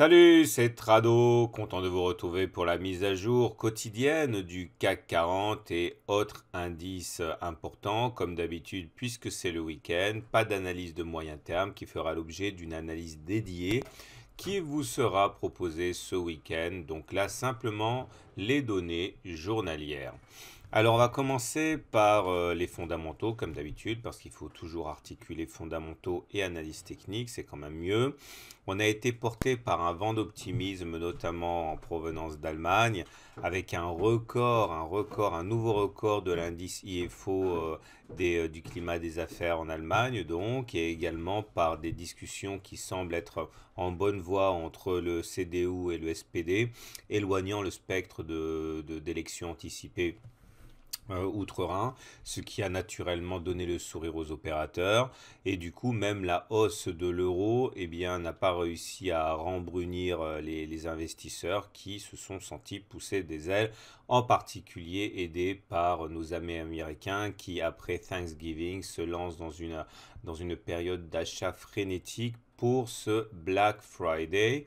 Salut, c'est Trado, content de vous retrouver pour la mise à jour quotidienne du CAC 40 et autres indices importants comme d'habitude puisque c'est le week-end, pas d'analyse de moyen terme qui fera l'objet d'une analyse dédiée qui vous sera proposée ce week-end, donc là simplement les données journalières. Alors on va commencer par euh, les fondamentaux comme d'habitude parce qu'il faut toujours articuler fondamentaux et analyse technique, c'est quand même mieux. On a été porté par un vent d'optimisme notamment en provenance d'Allemagne avec un record, un record, un nouveau record de l'indice IFO euh, euh, du climat des affaires en Allemagne donc et également par des discussions qui semblent être en bonne voie entre le CDU et le SPD éloignant le spectre d'élections de, anticipées euh, outre-Rhin, ce qui a naturellement donné le sourire aux opérateurs. Et du coup, même la hausse de l'euro eh n'a pas réussi à rembrunir euh, les, investisseurs qui se sont sentis pousser des ailes, en particulier aidés par nos amis américains qui, après Thanksgiving, se lancent dans une, dans une période d'achat frénétique pour ce Black Friday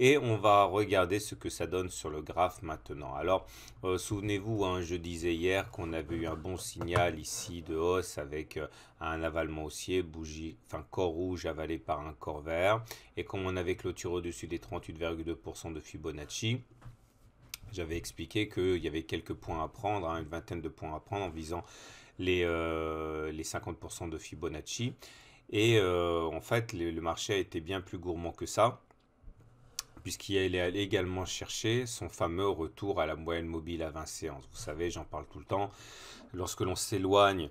et on va regarder ce que ça donne sur le graphe maintenant. Alors, euh, souvenez-vous, hein, je disais hier qu'on avait eu un bon signal ici de hausse avec euh, un avalement haussier, bougie, enfin corps rouge avalé par un corps vert, et comme on avait clôturé au-dessus des 38,2% de Fibonacci, j'avais expliqué qu'il y avait quelques points à prendre, hein, une vingtaine de points à prendre en visant les, 50% euh, de Fibonacci. Et en fait, le, marché a été bien plus gourmand que ça puisqu'il est allé également chercher son fameux retour à la moyenne mobile à 20 séances. Vous savez, j'en parle tout le temps, lorsque l'on s'éloigne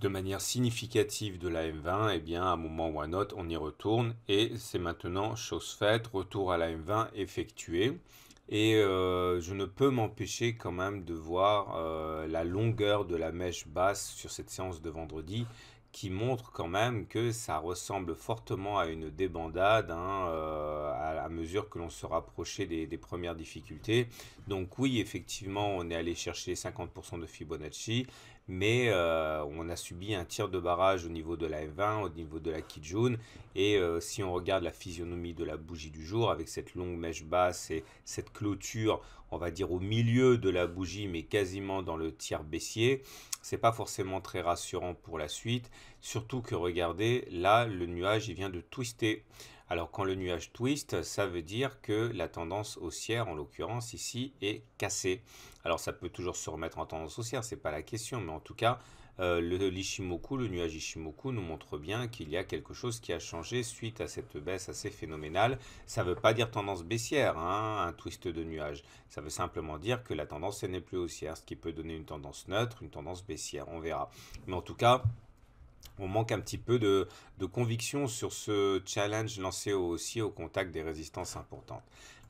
de manière significative de la M20, et eh bien, à un moment ou à un autre, on y retourne et c'est maintenant chose faite, retour à la M20 effectué. Et euh, je ne peux m'empêcher quand même de voir euh, la longueur de la mèche basse sur cette séance de vendredi qui montre quand même que ça ressemble fortement à une débandade hein, euh, à, mesure que l'on se rapprochait des, premières difficultés. Donc oui, effectivement, on est allé chercher 50% de Fibonacci mais euh, on a subi un tir de barrage au niveau de la F20, au niveau de la Kijun, et euh, si on regarde la physionomie de la bougie du jour, avec cette longue mèche basse et cette clôture, on va dire au milieu de la bougie, mais quasiment dans le tiers baissier, c'est pas forcément très rassurant pour la suite, surtout que regardez, là, le nuage, il vient de twister. Alors quand le nuage twist, ça veut dire que la tendance haussière, en l'occurrence ici, est cassée. Alors ça peut toujours se remettre en tendance haussière, n'est pas la question, mais en tout cas, euh, le le nuage Ishimoku nous montre bien qu'il y a quelque chose qui a changé suite à cette baisse assez phénoménale. Ça ne veut pas dire tendance baissière, hein, un twist de nuage. Ça veut simplement dire que la tendance n'est plus haussière, ce qui peut donner une tendance neutre, une tendance baissière, on verra. Mais en tout cas, on manque un petit peu de, conviction sur ce challenge lancé aussi au contact des résistances importantes.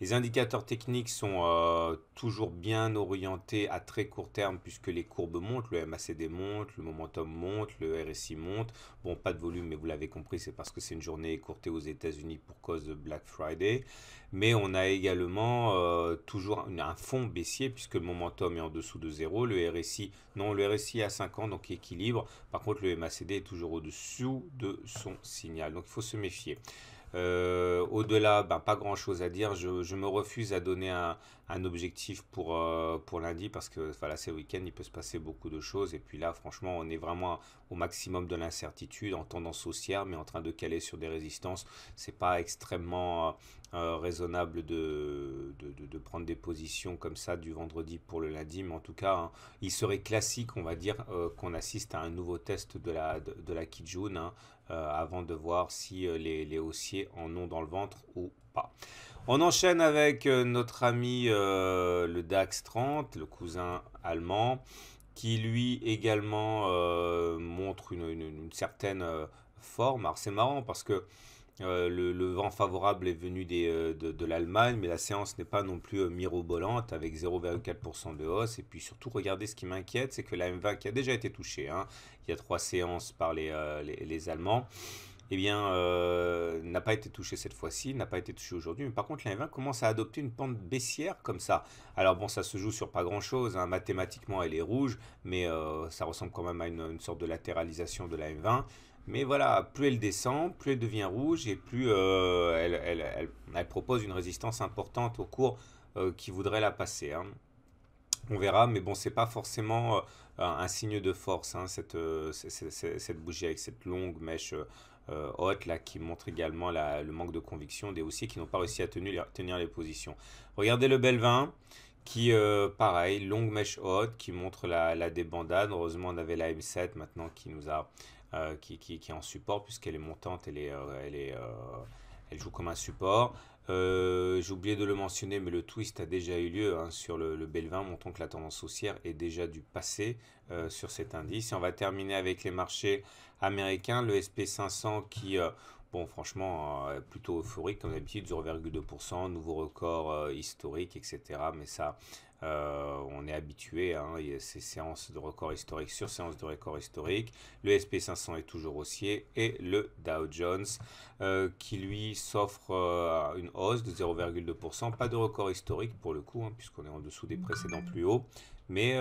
Les indicateurs techniques sont euh, toujours bien orientés à très court terme puisque les courbes montent, le MACD monte, le momentum monte, le RSI monte. Bon, pas de volume, mais vous l'avez compris, c'est parce que c'est une journée écourtée aux États-Unis pour cause de Black Friday. Mais on a également euh, toujours un fond baissier puisque le momentum est en dessous de zéro. Le RSI, non, le RSI est à ans, donc équilibre. Par contre, le MACD est toujours au-dessous de son signal. Donc, il faut se méfier. Euh, au-delà, ben pas grand-chose à dire. je, me refuse à donner un, objectif pour, euh, pour lundi parce que voilà, ces week-ends, il peut se passer beaucoup de choses. Et puis là, franchement, on est vraiment au maximum de l'incertitude en tendance haussière, mais en train de caler sur des résistances. C'est pas extrêmement euh, euh, raisonnable de, de, prendre des positions comme ça du vendredi pour le lundi. Mais en tout cas, hein, il serait classique, on va dire, qu'on assiste à un nouveau test de la, de, la Kijun hein, avant de voir si les haussiers en ont dans le ventre ou on enchaîne avec euh, notre ami euh, le DAX 30, le cousin allemand, qui lui également euh, montre une, certaine forme. Alors c'est marrant parce que le, vent favorable est venu de, l'Allemagne, mais la séance n'est pas non plus mirobolante avec 0,4% de hausse. Et puis surtout, regardez ce qui m'inquiète, c'est que la M20 qui a déjà été touchée hein. il y a trois séances par les Allemands, eh bien, euh, n'a pas été touché cette fois-ci, n'a pas été touché aujourd'hui. Mais par contre, m 20 commence à adopter une pente baissière comme ça. Alors bon, ça se joue sur pas grand-chose. Hein. Mathématiquement, elle est rouge, mais euh, ça ressemble quand même à une, sorte de latéralisation de m 20 Mais voilà, plus elle descend, plus elle devient rouge et plus euh, elle, propose une résistance importante au cours qui voudrait la passer. Hein. On verra, mais bon, c'est pas forcément un signe de force, hein, cette, bougie avec cette longue mèche euh, haute là, qui montre également le manque de conviction des haussiers qui n'ont pas réussi à tenir, les positions. Regardez le Belvin qui, euh, pareil, longue mèche haute qui montre la, débandade. Heureusement, on avait la M7 maintenant qui nous a, euh, qui, en support puisqu'elle est montante, elle, est, elle joue comme un support. Euh, j'ai oublié de le mentionner, mais le twist a déjà eu lieu hein, sur le, Belvin, montrant que la tendance haussière est déjà du passé euh, sur cet indice. Et on va terminer avec les marchés américains, le SP500 qui, euh, bon, franchement, plutôt euphorique comme d'habitude, 0,2%, nouveau record historique, etc. Mais ça, euh, on est habitué, à hein, ces séances de record historique sur séance de record historique. Le SP500 est toujours haussier et le Dow Jones euh, qui lui s'offre euh, une hausse de 0,2%. Pas de record historique pour le coup, hein, puisqu'on est en dessous des précédents plus hauts, mais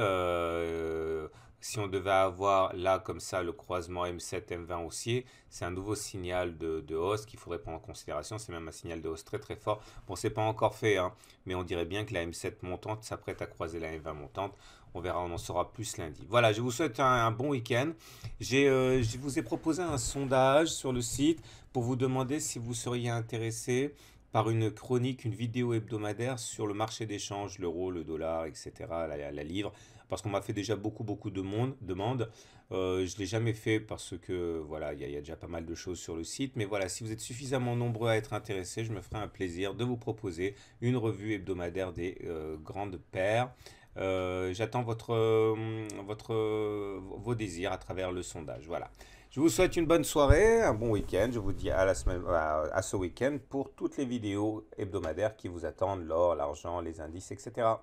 si on devait avoir là comme ça le croisement M7, M20 haussier, c'est un nouveau signal de, hausse qu'il faudrait prendre en considération. C'est même un signal de hausse très très fort. Bon, ce n'est pas encore fait, hein, mais on dirait bien que la M7 montante s'apprête à croiser la M20 montante. On verra, on en saura plus lundi. Voilà, je vous souhaite un, bon week-end. Euh, je vous ai proposé un sondage sur le site pour vous demander si vous seriez intéressé par une chronique, une vidéo hebdomadaire sur le marché d'échange, l'euro, le dollar, etc., la, livre, parce qu'on m'a fait déjà beaucoup, beaucoup de demandes. Euh, je ne l'ai jamais fait parce que, voilà, il y, a déjà pas mal de choses sur le site. Mais voilà, si vous êtes suffisamment nombreux à être intéressés, je me ferai un plaisir de vous proposer une revue hebdomadaire des euh, grandes paires. Euh, j'attends votre, votre, vos désirs à travers le sondage. Voilà. Je vous souhaite une bonne soirée, un bon week-end. Je vous dis à, la semaine, à ce week-end pour toutes les vidéos hebdomadaires qui vous attendent, l'or, l'argent, les indices, etc.